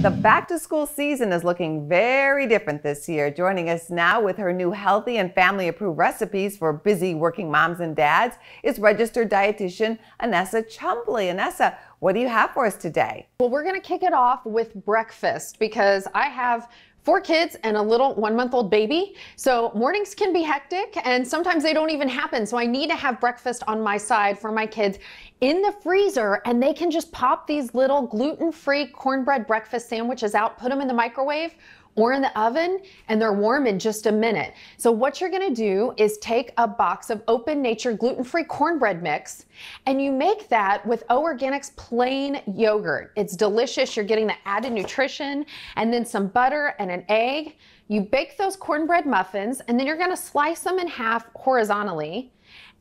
The back to school season is looking very different this year. Joining us now with her new healthy and family approved recipes for busy working moms and dads is registered dietitian Anessa Chumbly. Anessa, what do you have for us today? Well, we're going to kick it off with breakfast because I have Four kids and a little one month old baby. So mornings can be hectic and sometimes they don't even happen. So I need to have breakfast on my side for my kids in the freezer and they can just pop these little gluten free cornbread breakfast sandwiches out, put them in the microwave or in the oven and they're warm in just a minute. So what you're gonna do is take a box of Open Nature gluten-free cornbread mix and you make that with O Organics plain yogurt. It's delicious, you're getting the added nutrition and then some butter and an egg. You bake those cornbread muffins and then you're gonna slice them in half horizontally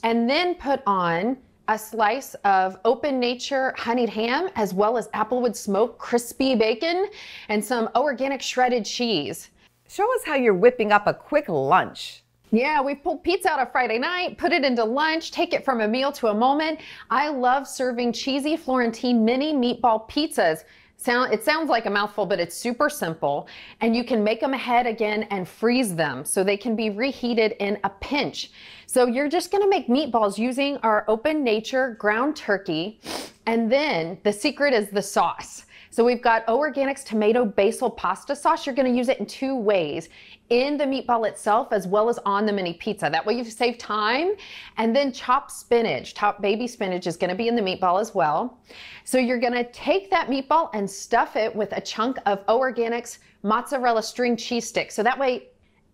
and then put on a slice of open nature honeyed ham, as well as applewood smoked crispy bacon, and some organic shredded cheese. Show us how you're whipping up a quick lunch. Yeah, we pulled pizza out of Friday night, put it into lunch, take it from a meal to a moment. I love serving cheesy Florentine mini meatball pizzas Sound, it sounds like a mouthful, but it's super simple. And you can make them ahead again and freeze them so they can be reheated in a pinch. So you're just gonna make meatballs using our open nature ground turkey. And then the secret is the sauce. So we've got O Organics tomato basil pasta sauce. You're going to use it in two ways in the meatball itself as well as on the mini pizza. That way you save time. And then chopped spinach, chopped baby spinach is going to be in the meatball as well. So you're going to take that meatball and stuff it with a chunk of O Organics mozzarella string cheese stick. So that way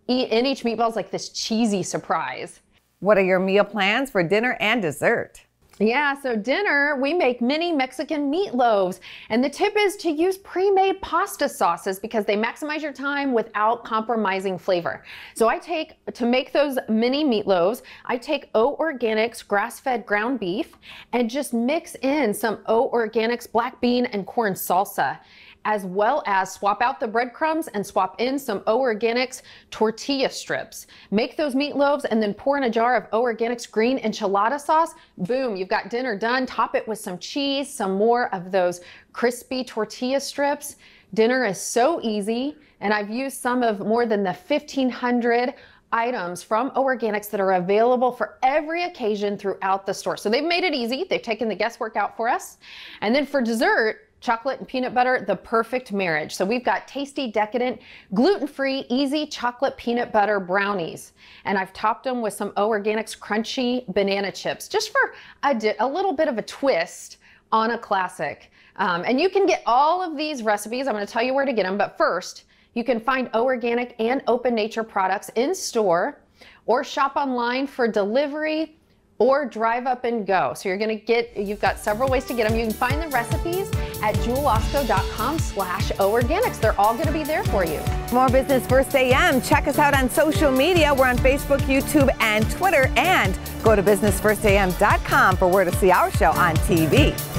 in each meatball is like this cheesy surprise. What are your meal plans for dinner and dessert? Yeah, so dinner, we make mini Mexican meatloaves. And the tip is to use pre made pasta sauces because they maximize your time without compromising flavor. So I take, to make those mini meatloaves, I take O Organics grass fed ground beef and just mix in some O Organics black bean and corn salsa as well as swap out the breadcrumbs and swap in some O Organics tortilla strips. Make those meatloaves and then pour in a jar of O Organics green enchilada sauce. Boom, you've got dinner done. Top it with some cheese, some more of those crispy tortilla strips. Dinner is so easy, and I've used some of more than the 1,500 items from O Organics that are available for every occasion throughout the store. So they've made it easy. They've taken the guesswork out for us. And then for dessert, chocolate and peanut butter, the perfect marriage. So we've got tasty, decadent, gluten-free, easy chocolate peanut butter brownies. And I've topped them with some O Organics crunchy banana chips, just for a, a little bit of a twist on a classic. Um, and you can get all of these recipes. I'm gonna tell you where to get them, but first, you can find O Organic and Open Nature products in store or shop online for delivery or drive up and go. So you're gonna get, you've got several ways to get them. You can find the recipes at jewelosco.com slash organics. They're all gonna be there for you. More Business First AM. Check us out on social media. We're on Facebook, YouTube, and Twitter. And go to businessfirstam.com for where to see our show on TV.